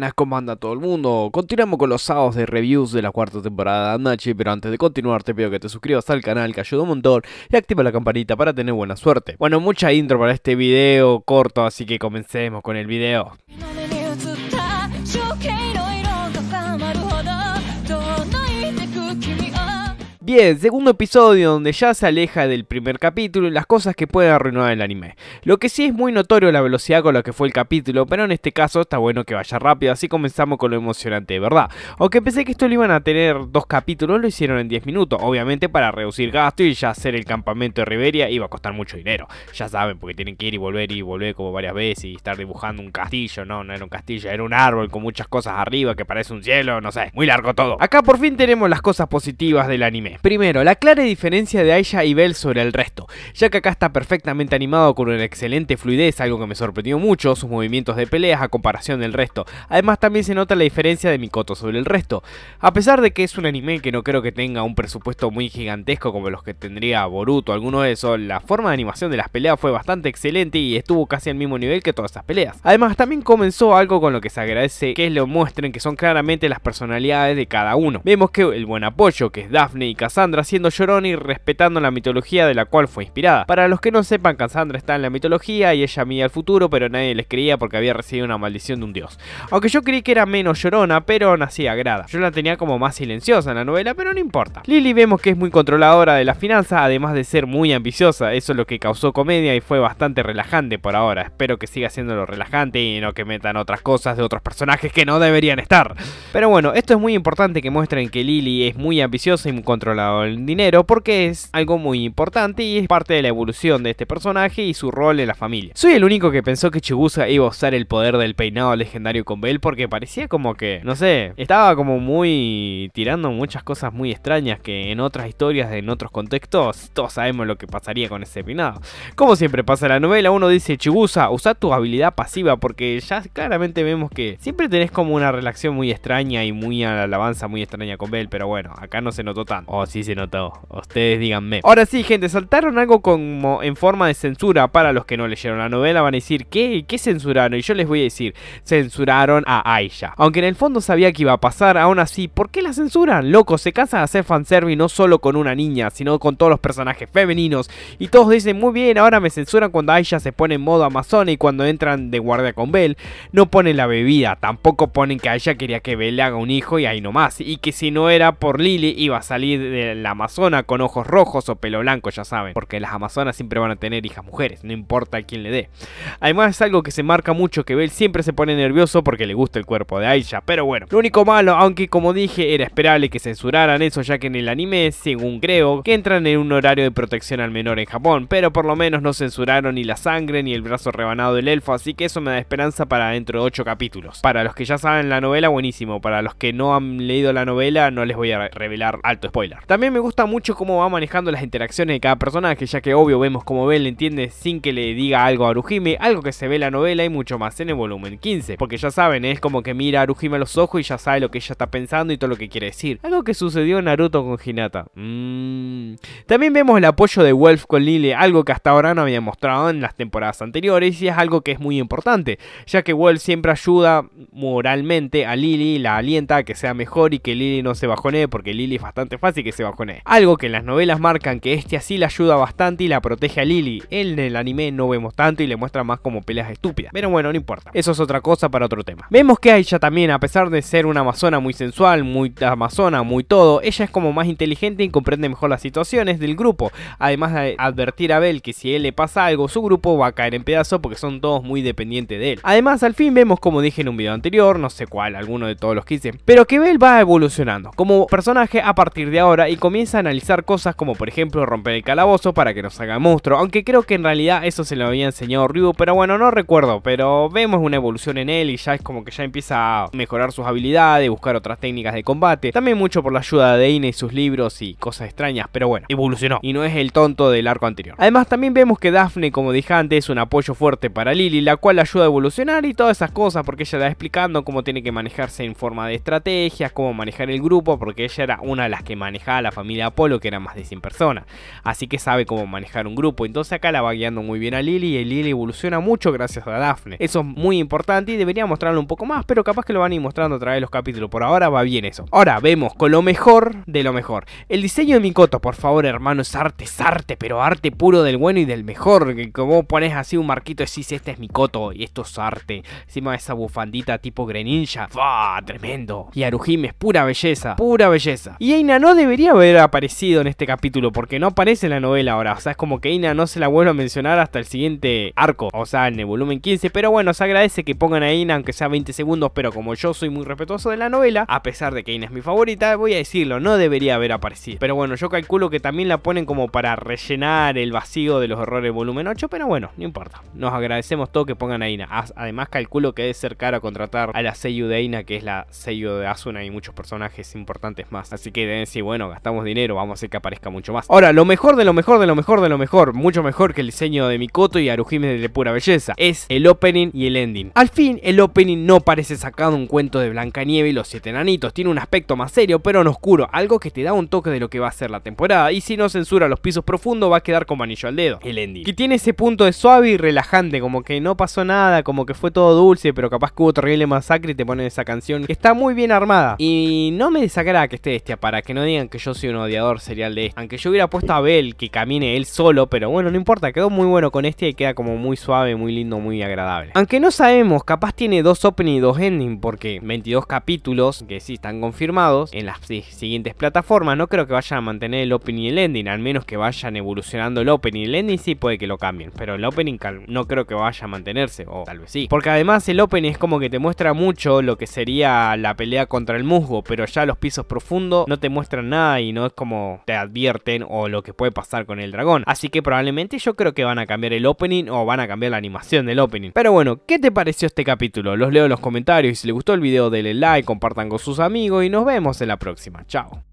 buenas, ¿cómo anda todo el mundo? Continuamos con los sábados de reviews de la cuarta temporada de Nachi, pero antes de continuar te pido que te suscribas al canal que ayuda un montón y activa la campanita para tener buena suerte. Bueno, mucha intro para este video corto, así que comencemos con el video. Bien, segundo episodio donde ya se aleja del primer capítulo y las cosas que pueden arruinar el anime. Lo que sí es muy notorio la velocidad con la que fue el capítulo, pero en este caso está bueno que vaya rápido, así comenzamos con lo emocionante de verdad. Aunque pensé que esto lo iban a tener dos capítulos, lo hicieron en 10 minutos, obviamente para reducir gasto y ya hacer el campamento de Riveria iba a costar mucho dinero. Ya saben, porque tienen que ir y volver y volver como varias veces y estar dibujando un castillo, no, no era un castillo, era un árbol con muchas cosas arriba que parece un cielo, no sé, muy largo todo. Acá por fin tenemos las cosas positivas del anime. Primero, la clara diferencia de Aisha y Bell sobre el resto, ya que acá está perfectamente animado con una excelente fluidez, algo que me sorprendió mucho, sus movimientos de peleas a comparación del resto. Además también se nota la diferencia de Mikoto sobre el resto. A pesar de que es un anime que no creo que tenga un presupuesto muy gigantesco como los que tendría Boruto o alguno de esos, la forma de animación de las peleas fue bastante excelente y estuvo casi al mismo nivel que todas esas peleas. Además también comenzó algo con lo que se agradece que lo muestren que son claramente las personalidades de cada uno. Vemos que el buen apoyo que es Daphne y Kazuma Cassandra siendo llorón y respetando la mitología de la cual fue inspirada. Para los que no sepan, Cassandra está en la mitología y ella mide al futuro, pero nadie les creía porque había recibido una maldición de un dios. Aunque yo creí que era menos llorona, pero nacía agrada. Yo la tenía como más silenciosa en la novela, pero no importa. Lily vemos que es muy controladora de la finanza además de ser muy ambiciosa. Eso es lo que causó comedia y fue bastante relajante por ahora. Espero que siga siendo lo relajante y no que metan otras cosas de otros personajes que no deberían estar. Pero bueno, esto es muy importante que muestren que Lily es muy ambiciosa y muy controladora lado el dinero porque es algo muy importante y es parte de la evolución de este personaje y su rol en la familia. Soy el único que pensó que Chibusa iba a usar el poder del peinado legendario con Bell porque parecía como que, no sé, estaba como muy tirando muchas cosas muy extrañas que en otras historias, en otros contextos, todos sabemos lo que pasaría con ese peinado. Como siempre pasa en la novela, uno dice, Chibusa, usa tu habilidad pasiva porque ya claramente vemos que siempre tenés como una relación muy extraña y muy a la alabanza muy extraña con Bell, pero bueno, acá no se notó tanto. Así oh, se notó. Ustedes díganme. Ahora sí, gente, saltaron algo como en forma de censura para los que no leyeron la novela. Van a decir, ¿qué, qué censuraron? Y yo les voy a decir, censuraron a Aisha. Aunque en el fondo sabía que iba a pasar, aún así, ¿por qué la censuran? Loco, se cansa de hacer fanservice no solo con una niña, sino con todos los personajes femeninos. Y todos dicen, muy bien, ahora me censuran cuando Aisha se pone en modo Amazon y cuando entran de guardia con Bell. No ponen la bebida, tampoco ponen que Aisha quería que Bell le haga un hijo y ahí nomás. Y que si no era por Lily iba a salir de la amazona con ojos rojos o pelo blanco, ya saben, porque las amazonas siempre van a tener hijas mujeres, no importa a quién le dé. Además es algo que se marca mucho que Bell siempre se pone nervioso porque le gusta el cuerpo de Aisha, pero bueno. Lo único malo, aunque como dije, era esperable que censuraran eso ya que en el anime, según creo, que entran en un horario de protección al menor en Japón, pero por lo menos no censuraron ni la sangre ni el brazo rebanado del elfo, así que eso me da esperanza para dentro de 8 capítulos. Para los que ya saben la novela, buenísimo, para los que no han leído la novela, no les voy a revelar alto spoiler. También me gusta mucho cómo va manejando las interacciones de cada personaje, ya que obvio vemos cómo le entiende sin que le diga algo a Arujime, algo que se ve en la novela y mucho más en el volumen 15, porque ya saben, es como que mira a Rujime a los ojos y ya sabe lo que ella está pensando y todo lo que quiere decir. Algo que sucedió en Naruto con Hinata. Mm. También vemos el apoyo de Wolf con Lily, algo que hasta ahora no había mostrado en las temporadas anteriores y es algo que es muy importante, ya que Wolf siempre ayuda moralmente a Lily, la alienta a que sea mejor y que Lily no se bajonee, porque Lily es bastante fácil que va se él. Algo que en las novelas marcan que este así la ayuda bastante y la protege a Lily. él En el anime no vemos tanto y le muestra más como peleas estúpidas. Pero bueno, no importa. Eso es otra cosa para otro tema. Vemos que Aisha también, a pesar de ser una amazona muy sensual, muy amazona, muy todo, ella es como más inteligente y comprende mejor las situaciones del grupo. Además de advertir a Bell que si él le pasa algo, su grupo va a caer en pedazo porque son todos muy dependientes de él. Además, al fin vemos como dije en un video anterior, no sé cuál, alguno de todos los que hice, pero que Bell va evolucionando como personaje a partir de ahora y comienza a analizar cosas como por ejemplo romper el calabozo para que nos haga monstruo, aunque creo que en realidad eso se lo había enseñado Ryu, pero bueno, no recuerdo, pero vemos una evolución en él y ya es como que ya empieza a mejorar sus habilidades, buscar otras técnicas de combate, también mucho por la ayuda de Ine y sus libros y cosas extrañas, pero bueno, evolucionó y no es el tonto del arco anterior. Además también vemos que Daphne, como dije antes, es un apoyo fuerte para Lily, la cual la ayuda a evolucionar y todas esas cosas, porque ella le va explicando cómo tiene que manejarse en forma de estrategias, cómo manejar el grupo, porque ella era una de las que manejaba a la familia Apolo, que era más de 100 personas. Así que sabe cómo manejar un grupo. Entonces acá la va guiando muy bien a Lily y Lily evoluciona mucho gracias a Daphne. Eso es muy importante y debería mostrarlo un poco más, pero capaz que lo van a ir mostrando a través de los capítulos. Por ahora va bien eso. Ahora vemos con lo mejor de lo mejor. El diseño de Mikoto, por favor, hermano, es arte, es arte, pero arte puro del bueno y del mejor. Que como pones así un marquito y decís, este es Mikoto y esto es arte. Encima de esa bufandita tipo Greninja. va Tremendo. Y Arujime es pura belleza, pura belleza. Y Aina no debería haber aparecido en este capítulo porque no aparece en la novela ahora. O sea, es como que Ina no se la vuelve a mencionar hasta el siguiente arco, o sea, en el volumen 15. Pero bueno, se agradece que pongan a Ina, aunque sea 20 segundos, pero como yo soy muy respetuoso de la novela, a pesar de que Ina es mi favorita, voy a decirlo, no debería haber aparecido. Pero bueno, yo calculo que también la ponen como para rellenar el vacío de los errores volumen 8, pero bueno, no importa. Nos agradecemos todo que pongan a Ina. Además, calculo que debe ser a contratar a la Seiyu de Ina, que es la Seiyu de Asuna y muchos personajes importantes más. Así que deben decir, bueno, gastamos dinero, vamos a hacer que aparezca mucho más. Ahora, lo mejor de lo mejor de lo mejor de lo mejor, mucho mejor que el diseño de Mikoto y Arujime de pura belleza, es el opening y el ending. Al fin, el opening no parece sacado un cuento de Blancanieve y los siete enanitos, tiene un aspecto más serio pero en oscuro, algo que te da un toque de lo que va a ser la temporada, y si no censura los pisos profundos va a quedar como anillo al dedo, el ending. Que tiene ese punto de suave y relajante, como que no pasó nada, como que fue todo dulce, pero capaz que hubo terrible masacre y te ponen esa canción está muy bien armada. Y no me desagrada que esté bestia para que no digan que yo soy un odiador serial de este. Aunque yo hubiera puesto a Bell que camine él solo, pero bueno, no importa, quedó muy bueno con este y queda como muy suave, muy lindo, muy agradable. Aunque no sabemos, capaz tiene dos opening y dos ending, porque 22 capítulos, que sí están confirmados, en las siguientes plataformas, no creo que vayan a mantener el open y el ending, al menos que vayan evolucionando el open y el ending, sí puede que lo cambien, pero el opening no creo que vaya a mantenerse, o tal vez sí. Porque además el open es como que te muestra mucho lo que sería la pelea contra el musgo, pero ya los pisos profundos no te muestran nada y no es como te advierten o lo que puede pasar con el dragón. Así que probablemente yo creo que van a cambiar el opening o van a cambiar la animación del opening. Pero bueno, ¿qué te pareció este capítulo? Los leo en los comentarios y si les gustó el video denle like, compartan con sus amigos y nos vemos en la próxima. Chao.